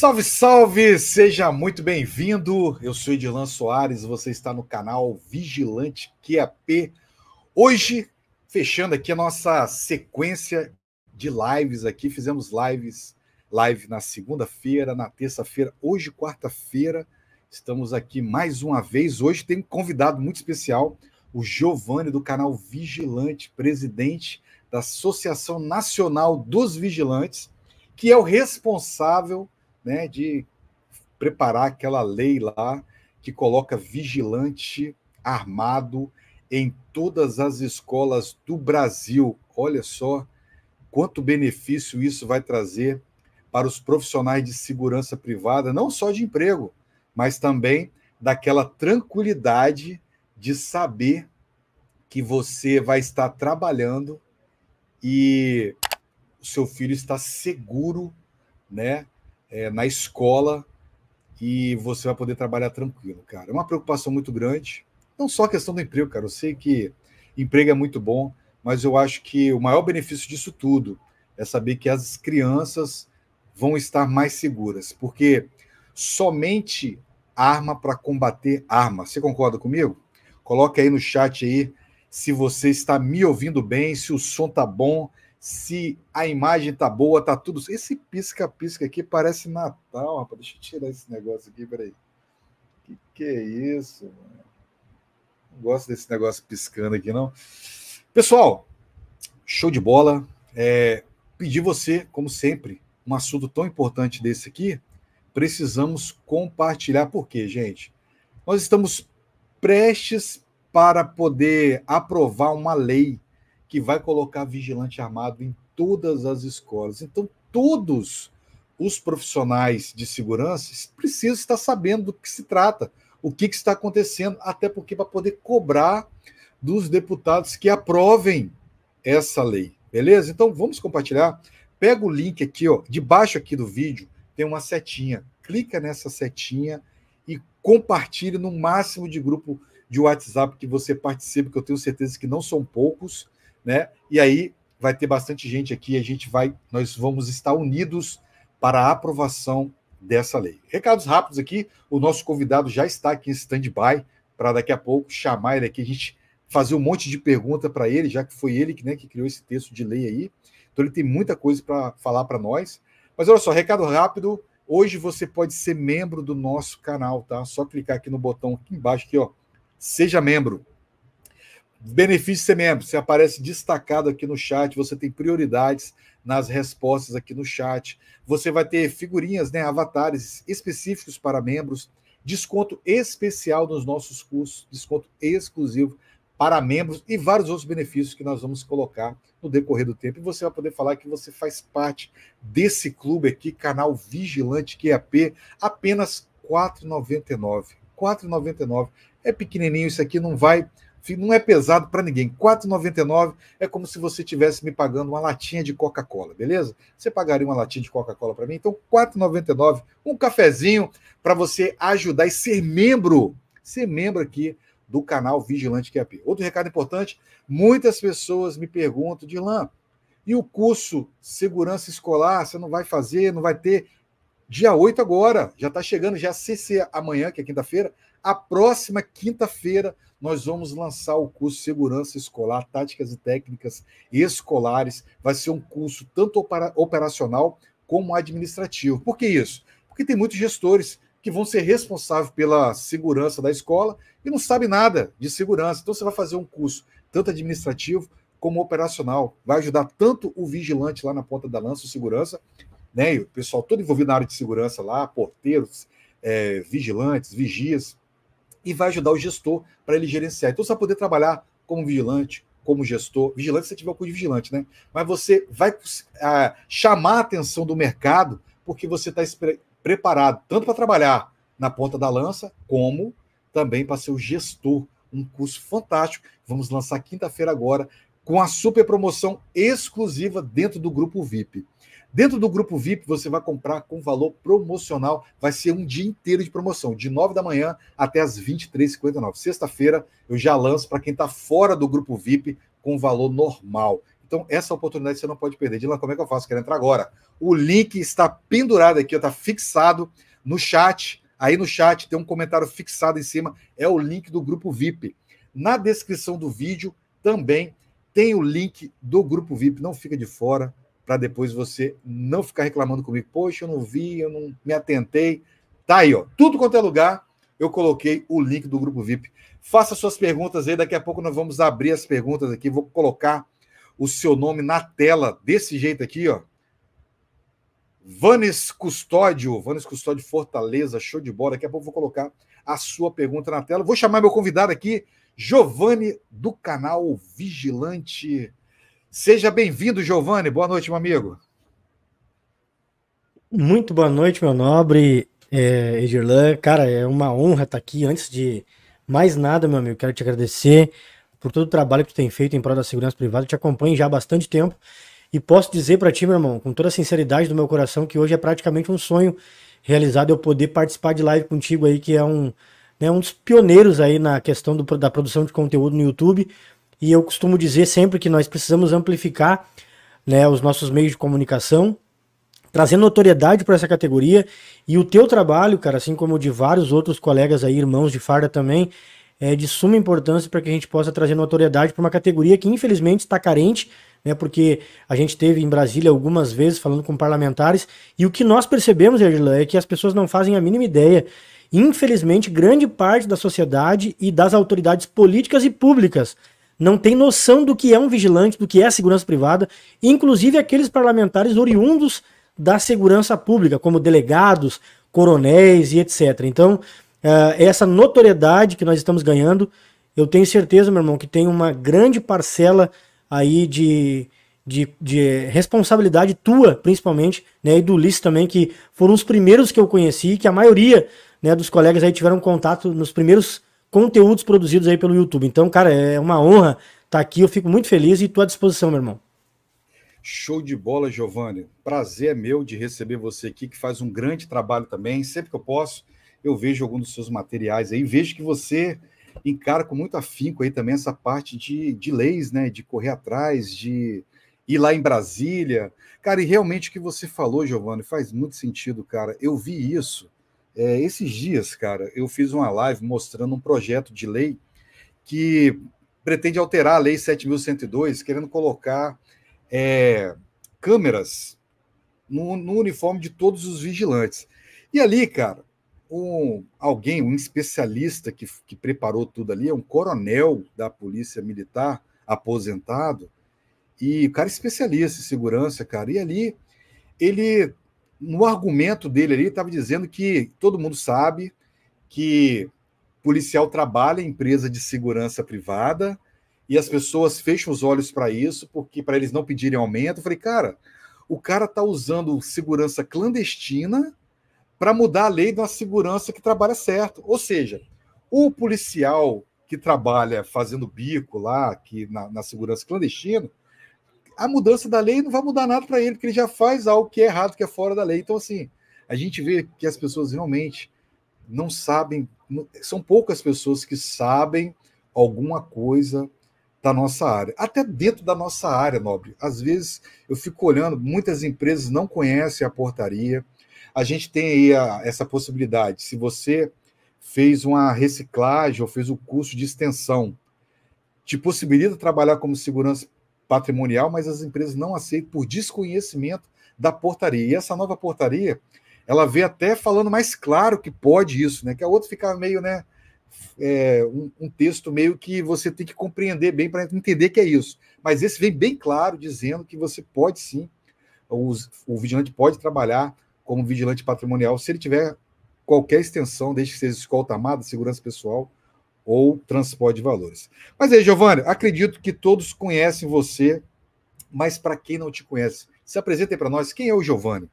Salve, salve! Seja muito bem-vindo. Eu sou Edilan Soares, você está no canal Vigilante QAP. Hoje, fechando aqui a nossa sequência de lives aqui, fizemos lives, live na segunda-feira, na terça-feira, hoje quarta-feira. Estamos aqui mais uma vez. Hoje tem um convidado muito especial, o Giovanni do canal Vigilante, presidente da Associação Nacional dos Vigilantes, que é o responsável né, de preparar aquela lei lá que coloca vigilante armado em todas as escolas do Brasil. Olha só quanto benefício isso vai trazer para os profissionais de segurança privada, não só de emprego, mas também daquela tranquilidade de saber que você vai estar trabalhando e o seu filho está seguro, né, é, na escola e você vai poder trabalhar tranquilo, cara. É uma preocupação muito grande, não só a questão do emprego, cara. Eu sei que emprego é muito bom, mas eu acho que o maior benefício disso tudo é saber que as crianças vão estar mais seguras, porque somente arma para combater arma. Você concorda comigo? Coloque aí no chat aí se você está me ouvindo bem, se o som tá bom, se a imagem tá boa, tá tudo. Esse pisca-pisca aqui parece Natal, rapaz. Deixa eu tirar esse negócio aqui, peraí. Que que é isso, mano? Não gosto desse negócio piscando aqui, não. Pessoal, show de bola. É, pedir você, como sempre, um assunto tão importante desse aqui, precisamos compartilhar. Por quê, gente? Nós estamos prestes para poder aprovar uma lei que vai colocar vigilante armado em todas as escolas. Então, todos os profissionais de segurança precisam estar sabendo do que se trata, o que, que está acontecendo, até porque para poder cobrar dos deputados que aprovem essa lei. Beleza? Então vamos compartilhar. Pega o link aqui, ó, debaixo aqui do vídeo tem uma setinha. Clica nessa setinha e compartilhe no máximo de grupo de WhatsApp que você participe, que eu tenho certeza que não são poucos né? E aí vai ter bastante gente aqui, a gente vai, nós vamos estar unidos para a aprovação dessa lei. Recados rápidos aqui, o nosso convidado já está aqui em stand-by para daqui a pouco chamar ele aqui, a gente fazer um monte de pergunta para ele, já que foi ele que, né, que criou esse texto de lei aí. Então ele tem muita coisa para falar para nós. Mas olha só, recado rápido, hoje você pode ser membro do nosso canal, tá? Só clicar aqui no botão aqui embaixo aqui, ó, seja membro. Benefício ser membro, você aparece destacado aqui no chat, você tem prioridades nas respostas aqui no chat. Você vai ter figurinhas, né, avatares específicos para membros, desconto especial nos nossos cursos, desconto exclusivo para membros e vários outros benefícios que nós vamos colocar no decorrer do tempo. E você vai poder falar que você faz parte desse clube aqui, canal Vigilante QAP, apenas R$ 4,99. R$ 4,99. É pequenininho isso aqui, não vai não é pesado para ninguém. R$ 4,99 é como se você tivesse me pagando uma latinha de Coca-Cola, beleza? Você pagaria uma latinha de Coca-Cola para mim? Então, R$ 4,99, um cafezinho para você ajudar e ser membro, ser membro aqui do canal Vigilante QAP. Outro recado importante, muitas pessoas me perguntam, Dilan, e o curso Segurança Escolar, você não vai fazer, não vai ter? Dia 8 agora, já está chegando, já CC amanhã, que é quinta-feira, a próxima quinta-feira nós vamos lançar o curso Segurança Escolar, Táticas e Técnicas Escolares. Vai ser um curso tanto operacional como administrativo. Por que isso? Porque tem muitos gestores que vão ser responsáveis pela segurança da escola e não sabem nada de segurança. Então você vai fazer um curso tanto administrativo como operacional. Vai ajudar tanto o vigilante lá na ponta da lança, o segurança, né? o pessoal todo envolvido na área de segurança lá, porteiros, é, vigilantes, vigias, e vai ajudar o gestor para ele gerenciar. Então você vai poder trabalhar como vigilante, como gestor, vigilante se você tiver o cu de vigilante, né? Mas você vai ah, chamar a atenção do mercado porque você está preparado tanto para trabalhar na ponta da lança, como também para ser o gestor. Um curso fantástico. Vamos lançar quinta-feira agora com a super promoção exclusiva dentro do grupo VIP. Dentro do grupo VIP, você vai comprar com valor promocional. Vai ser um dia inteiro de promoção, de 9 da manhã até as 23h59. Sexta-feira eu já lanço para quem está fora do grupo VIP com valor normal. Então, essa oportunidade você não pode perder. Dilan, como é que eu faço? Quero entrar agora. O link está pendurado aqui, está fixado no chat. Aí no chat tem um comentário fixado em cima. É o link do grupo VIP. Na descrição do vídeo também tem o link do grupo VIP. Não fica de fora para depois você não ficar reclamando comigo. Poxa, eu não vi, eu não me atentei. Tá aí, ó. Tudo quanto é lugar, eu coloquei o link do grupo VIP. Faça suas perguntas aí, daqui a pouco nós vamos abrir as perguntas aqui. Vou colocar o seu nome na tela desse jeito aqui, ó. Vanes Custódio, Vanes Custódio Fortaleza, show de bola. Daqui a pouco vou colocar a sua pergunta na tela. Vou chamar meu convidado aqui, Giovanni, do canal Vigilante Seja bem-vindo, Giovanni. Boa noite, meu amigo. Muito boa noite, meu nobre é, Edirlan. Cara, é uma honra estar aqui. Antes de mais nada, meu amigo, quero te agradecer por todo o trabalho que tu tem feito em prol da segurança privada. Eu te acompanho já há bastante tempo e posso dizer para ti, meu irmão, com toda a sinceridade do meu coração, que hoje é praticamente um sonho realizado eu poder participar de live contigo aí, que é um, né, um dos pioneiros aí na questão do, da produção de conteúdo no YouTube. E eu costumo dizer sempre que nós precisamos amplificar né, os nossos meios de comunicação, trazendo notoriedade para essa categoria. E o teu trabalho, cara, assim como o de vários outros colegas aí, irmãos de farda também, é de suma importância para que a gente possa trazer notoriedade para uma categoria que infelizmente está carente, né? Porque a gente teve em Brasília algumas vezes falando com parlamentares e o que nós percebemos, Ergila, é que as pessoas não fazem a mínima ideia. Infelizmente, grande parte da sociedade e das autoridades políticas e públicas não tem noção do que é um vigilante, do que é a segurança privada, inclusive aqueles parlamentares oriundos da segurança pública, como delegados, coronéis e etc. Então, eh, essa notoriedade que nós estamos ganhando, eu tenho certeza, meu irmão, que tem uma grande parcela aí de, de, de responsabilidade tua, principalmente, né, e do Ulisses também, que foram os primeiros que eu conheci, que a maioria né, dos colegas aí tiveram contato nos primeiros conteúdos produzidos aí pelo YouTube. Então, cara, é uma honra estar tá aqui. Eu fico muito feliz e estou à disposição, meu irmão. Show de bola, Giovanni. Prazer é meu de receber você aqui, que faz um grande trabalho também. Sempre que eu posso, eu vejo algum dos seus materiais aí. Vejo que você encara com muito afinco aí também essa parte de, de leis, né? De correr atrás, de ir lá em Brasília. Cara, e realmente o que você falou, Giovanni, faz muito sentido, cara. Eu vi isso é, esses dias, cara, eu fiz uma live mostrando um projeto de lei que pretende alterar a Lei 7.102, querendo colocar é, câmeras no, no, uniforme de todos os vigilantes. E ali, cara, um, alguém, um especialista que, que preparou tudo ali, é um coronel da Polícia Militar, aposentado, e o cara é especialista em segurança, cara. E ali ele no argumento dele ali, estava dizendo que todo mundo sabe que policial trabalha em empresa de segurança privada e as pessoas fecham os olhos para isso, porque para eles não pedirem aumento. Eu falei, cara, o cara está usando segurança clandestina para mudar a lei da segurança que trabalha certo. Ou seja, o policial que trabalha fazendo bico lá, que na, na segurança clandestina, a mudança da lei não vai mudar nada para ele, porque ele já faz algo que é errado, que é fora da lei. Então, assim, a gente vê que as pessoas realmente não sabem, são poucas pessoas que sabem alguma coisa da nossa área. Até dentro da nossa área, nobre. Às vezes eu fico olhando, muitas empresas não conhecem a portaria. A gente tem aí a, essa possibilidade. Se você fez uma reciclagem ou fez o um curso de extensão, te possibilita trabalhar como segurança patrimonial, mas as empresas não aceitam por desconhecimento da portaria. E essa nova portaria, ela vê até falando mais claro que pode isso, né? Que a outra fica meio, né? É, um, um, texto meio que você tem que compreender bem para entender que é isso. Mas esse vem bem claro dizendo que você pode sim, os, o vigilante pode trabalhar como vigilante patrimonial se ele tiver qualquer extensão, desde que seja escolta armada, segurança pessoal, ou transporte de valores. Mas aí, Giovanni, acredito que todos conhecem você, mas para quem não te conhece, se apresente para nós. Quem é o Giovanni?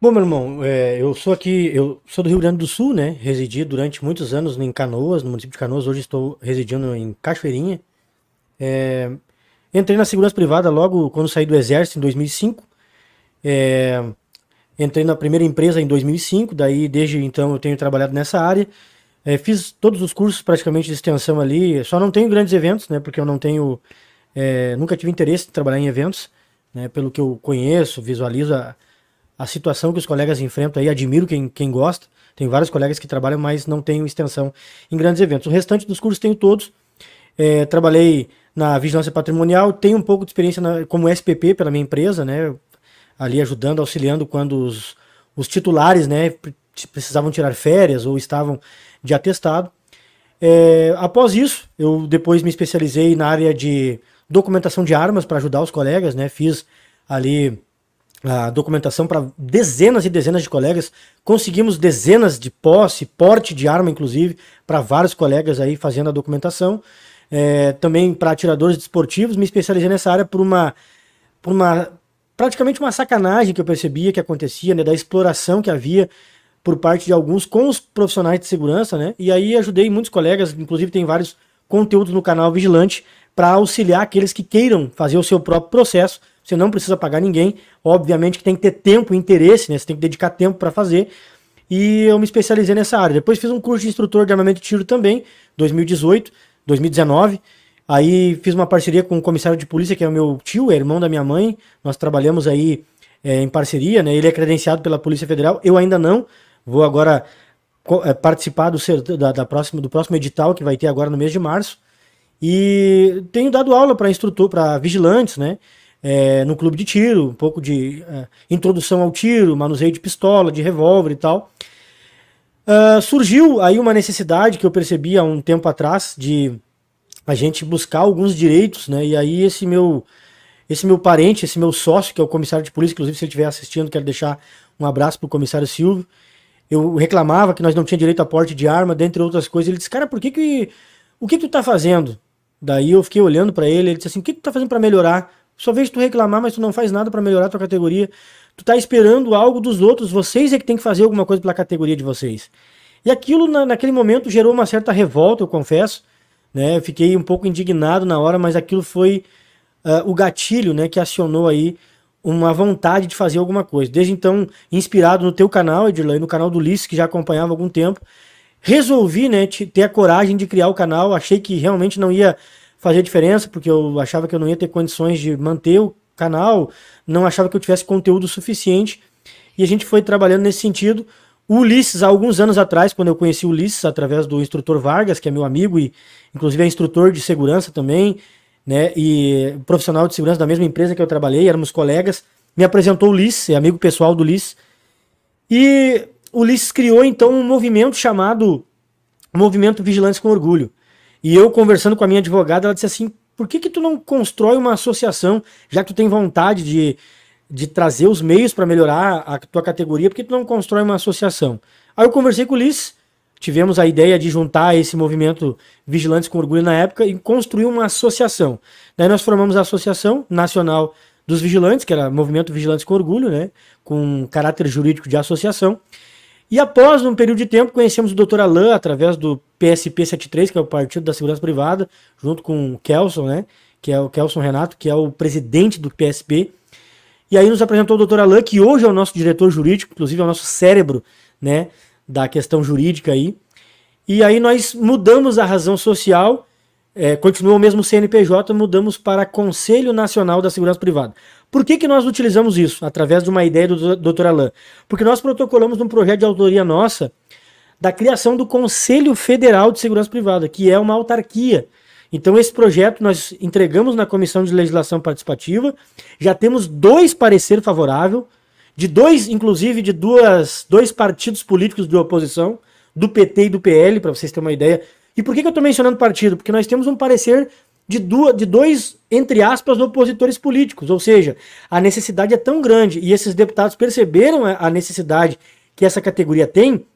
Bom, meu irmão, é, eu sou aqui, eu sou do Rio Grande do Sul, né? Residi durante muitos anos em Canoas, no município de Canoas. Hoje estou residindo em Cachoeirinha. É, entrei na segurança privada logo quando saí do exército em 2005. É, entrei na primeira empresa em 2005, daí desde então eu tenho trabalhado nessa área. É, fiz todos os cursos praticamente de extensão ali, só não tenho grandes eventos, né? Porque eu não tenho. É, nunca tive interesse em trabalhar em eventos, né? Pelo que eu conheço, visualizo a, a situação que os colegas enfrentam aí, admiro quem, quem gosta. Tem vários colegas que trabalham, mas não tenho extensão em grandes eventos. O restante dos cursos tenho todos. É, trabalhei na vigilância patrimonial, tenho um pouco de experiência na, como SPP pela minha empresa, né? Ali ajudando, auxiliando quando os, os titulares, né, precisavam tirar férias ou estavam de atestado. É, após isso, eu depois me especializei na área de documentação de armas para ajudar os colegas, né? Fiz ali a documentação para dezenas e dezenas de colegas. Conseguimos dezenas de posse, porte de arma, inclusive, para vários colegas aí fazendo a documentação. É, também para atiradores desportivos, me especializei nessa área por uma, por uma praticamente uma sacanagem que eu percebia que acontecia, né, da exploração que havia por parte de alguns com os profissionais de segurança, né? E aí ajudei muitos colegas, inclusive tem vários conteúdos no canal Vigilante para auxiliar aqueles que queiram fazer o seu próprio processo. Você não precisa pagar ninguém, obviamente que tem que ter tempo e interesse, né? Você tem que dedicar tempo para fazer. E eu me especializei nessa área. Depois fiz um curso de instrutor de armamento de tiro também, 2018, 2019. Aí fiz uma parceria com o um comissário de polícia, que é o meu tio, é irmão da minha mãe. Nós trabalhamos aí é, em parceria, né? Ele é credenciado pela Polícia Federal, eu ainda não. Vou agora eh, participar do, da, da próxima, do próximo edital que vai ter agora no mês de março. E tenho dado aula para instrutor, para vigilantes, né? É, no clube de tiro, um pouco de é, introdução ao tiro, manuseio de pistola, de revólver e tal. Uh, surgiu aí uma necessidade que eu percebi há um tempo atrás de a gente buscar alguns direitos, né? E aí esse meu esse meu parente, esse meu sócio, que é o comissário de polícia, inclusive se ele estiver assistindo, quero deixar um abraço para o comissário Silvio, eu reclamava que nós não tinha direito a porte de arma, dentre outras coisas. Ele disse, cara, por que que. O que tu tá fazendo? Daí eu fiquei olhando para ele, ele disse assim: o que tu tá fazendo para melhorar? Só vejo tu reclamar, mas tu não faz nada para melhorar a tua categoria. Tu tá esperando algo dos outros, vocês é que tem que fazer alguma coisa pela categoria de vocês. E aquilo, na, naquele momento, gerou uma certa revolta, eu confesso. Né? Eu fiquei um pouco indignado na hora, mas aquilo foi uh, o gatilho né, que acionou aí uma vontade de fazer alguma coisa. Desde então, inspirado no teu canal, Edirlan, e no canal do Ulisses, que já acompanhava há algum tempo, resolvi né, ter a coragem de criar o canal. Achei que realmente não ia fazer diferença, porque eu achava que eu não ia ter condições de manter o canal, não achava que eu tivesse conteúdo suficiente. E a gente foi trabalhando nesse sentido. O Ulisses, há alguns anos atrás, quando eu conheci o Ulisses através do instrutor Vargas, que é meu amigo e inclusive é instrutor de segurança também, né? E profissional de segurança da mesma empresa que eu trabalhei, éramos colegas, me apresentou o Liz, é amigo pessoal do Liz. E o Liz criou então um movimento chamado Movimento Vigilantes com Orgulho. E eu conversando com a minha advogada, ela disse assim: "Por que que tu não constrói uma associação, já que tu tem vontade de de trazer os meios para melhorar a tua categoria, porque tu não constrói uma associação?" Aí eu conversei com o Liz, tivemos a ideia de juntar esse movimento Vigilantes com Orgulho na época e construir uma associação. Daí nós formamos a Associação Nacional dos Vigilantes, que era Movimento Vigilantes com Orgulho, né, com caráter jurídico de associação. E após um período de tempo, conhecemos o Dr. Alain através do PSP 73, que é o Partido da Segurança Privada, junto com o Kelson, né, que é o Kelson Renato, que é o presidente do PSP. E aí nos apresentou o Dr. Alain, que hoje é o nosso diretor jurídico, inclusive é o nosso cérebro, né, da questão jurídica aí. E aí nós mudamos a razão social, é, continua o mesmo CNPJ, mudamos para Conselho Nacional da Segurança Privada. Por que, que nós utilizamos isso? Através de uma ideia do Dr. Alain. Porque nós protocolamos num projeto de autoria nossa da criação do Conselho Federal de Segurança Privada, que é uma autarquia. Então, esse projeto nós entregamos na Comissão de Legislação Participativa, já temos dois pareceres favoráveis, de dois, inclusive, de duas, dois partidos políticos de oposição, do PT e do PL, para vocês terem uma ideia. E por que, que eu estou mencionando partido? Porque nós temos um parecer de, duas, de dois, entre aspas, opositores políticos. Ou seja, a necessidade é tão grande e esses deputados perceberam a necessidade que essa categoria tem,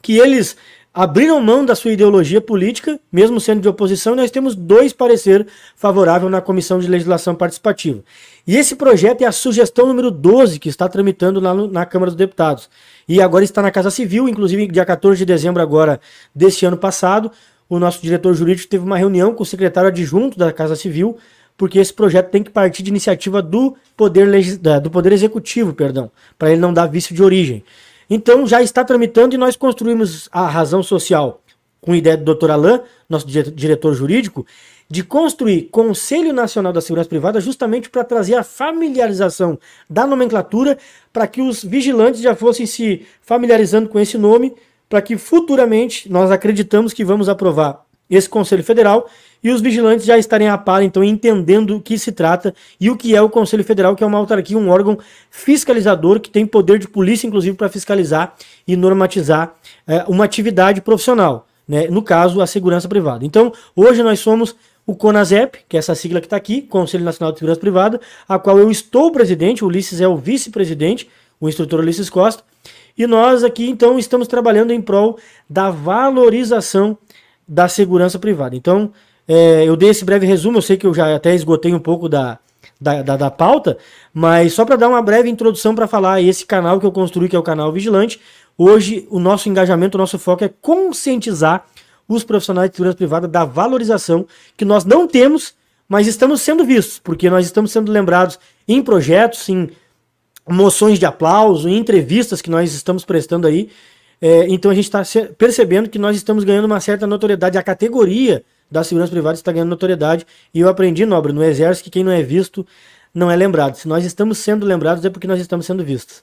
que eles abriram mão da sua ideologia política, mesmo sendo de oposição, e nós temos dois parecer favorável na Comissão de Legislação Participativa. E esse projeto é a sugestão número 12 que está tramitando lá na, na Câmara dos Deputados. E agora está na Casa Civil, inclusive dia 14 de dezembro agora deste ano passado, o nosso diretor jurídico teve uma reunião com o secretário adjunto da Casa Civil, porque esse projeto tem que partir de iniciativa do Poder, do poder Executivo, perdão, para ele não dar vício de origem. Então já está tramitando e nós construímos a razão social com a ideia do Dr. Alain, nosso diretor jurídico, de construir Conselho Nacional da Segurança Privada justamente para trazer a familiarização da nomenclatura para que os vigilantes já fossem se familiarizando com esse nome, para que futuramente nós acreditamos que vamos aprovar esse Conselho Federal e os vigilantes já estarem a par, então, entendendo o que se trata e o que é o Conselho Federal, que é uma autarquia, um órgão fiscalizador que tem poder de polícia, inclusive, para fiscalizar e normatizar é, uma atividade profissional, né? no caso, a segurança privada. Então, hoje nós somos o CONASEP, que é essa sigla que está aqui, Conselho Nacional de Segurança Privada, a qual eu estou presidente, o Ulisses é o vice-presidente, o instrutor Ulisses Costa, e nós aqui, então, estamos trabalhando em prol da valorização da segurança privada. Então, é, eu dei esse breve resumo, eu sei que eu já até esgotei um pouco da, da, da, da pauta, mas só para dar uma breve introdução para falar esse canal que eu construí, que é o canal Vigilante. Hoje, o nosso engajamento, o nosso foco é conscientizar os profissionais de segurança privada da valorização que nós não temos, mas estamos sendo vistos, porque nós estamos sendo lembrados em projetos, em moções de aplauso, em entrevistas que nós estamos prestando aí. É, então a gente está percebendo que nós estamos ganhando uma certa notoriedade. A categoria da segurança privada está ganhando notoriedade. E eu aprendi, nobre, no Exército, que quem não é visto não é lembrado. Se nós estamos sendo lembrados, é porque nós estamos sendo vistos.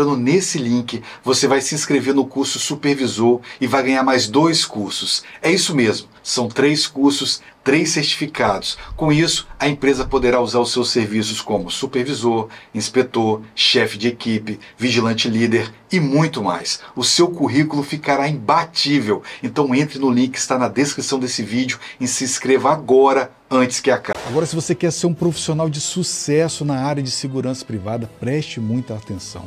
entrando nesse link, você vai se inscrever no curso Supervisor e vai ganhar mais dois cursos. É isso mesmo, são três cursos, três certificados. Com isso, a empresa poderá usar os seus serviços como supervisor, inspetor, chefe de equipe, vigilante líder e muito mais. O seu currículo ficará imbatível. Então entre no link que está na descrição desse vídeo e se inscreva agora antes que acabe. Agora, se você quer ser um profissional de sucesso na área de segurança privada, preste muita atenção.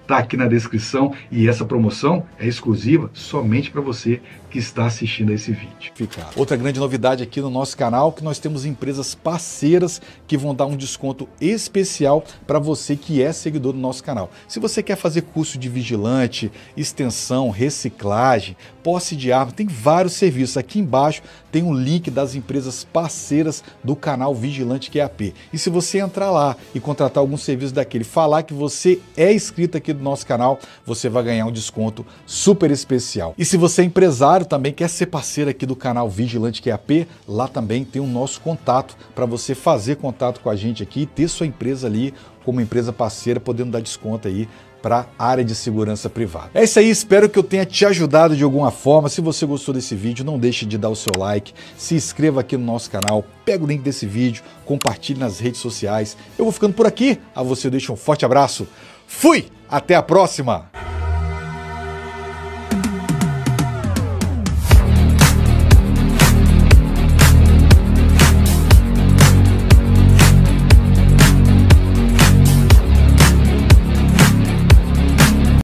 está aqui na descrição e essa promoção é exclusiva somente para você que está assistindo a esse vídeo. Outra grande novidade aqui no nosso canal que nós temos empresas parceiras que vão dar um desconto especial para você que é seguidor do nosso canal. Se você quer fazer curso de vigilante, extensão, reciclagem, posse de arma, tem vários serviços. Aqui embaixo tem um link das empresas parceiras do canal Vigilante QAP. E se você entrar lá e contratar algum serviço daquele, falar que você é inscrito aqui do nosso canal, você vai ganhar um desconto super especial. E se você é empresário também, quer ser parceiro aqui do canal Vigilante QAP, lá também tem o nosso contato para você fazer contato com a gente aqui e ter sua empresa ali como empresa parceira, podendo dar desconto aí para a área de segurança privada. É isso aí, espero que eu tenha te ajudado de alguma forma. Se você gostou desse vídeo, não deixe de dar o seu like, se inscreva aqui no nosso canal, pega o link desse vídeo, compartilhe nas redes sociais. Eu vou ficando por aqui, a você eu deixo um forte abraço. Fui! Até a próxima!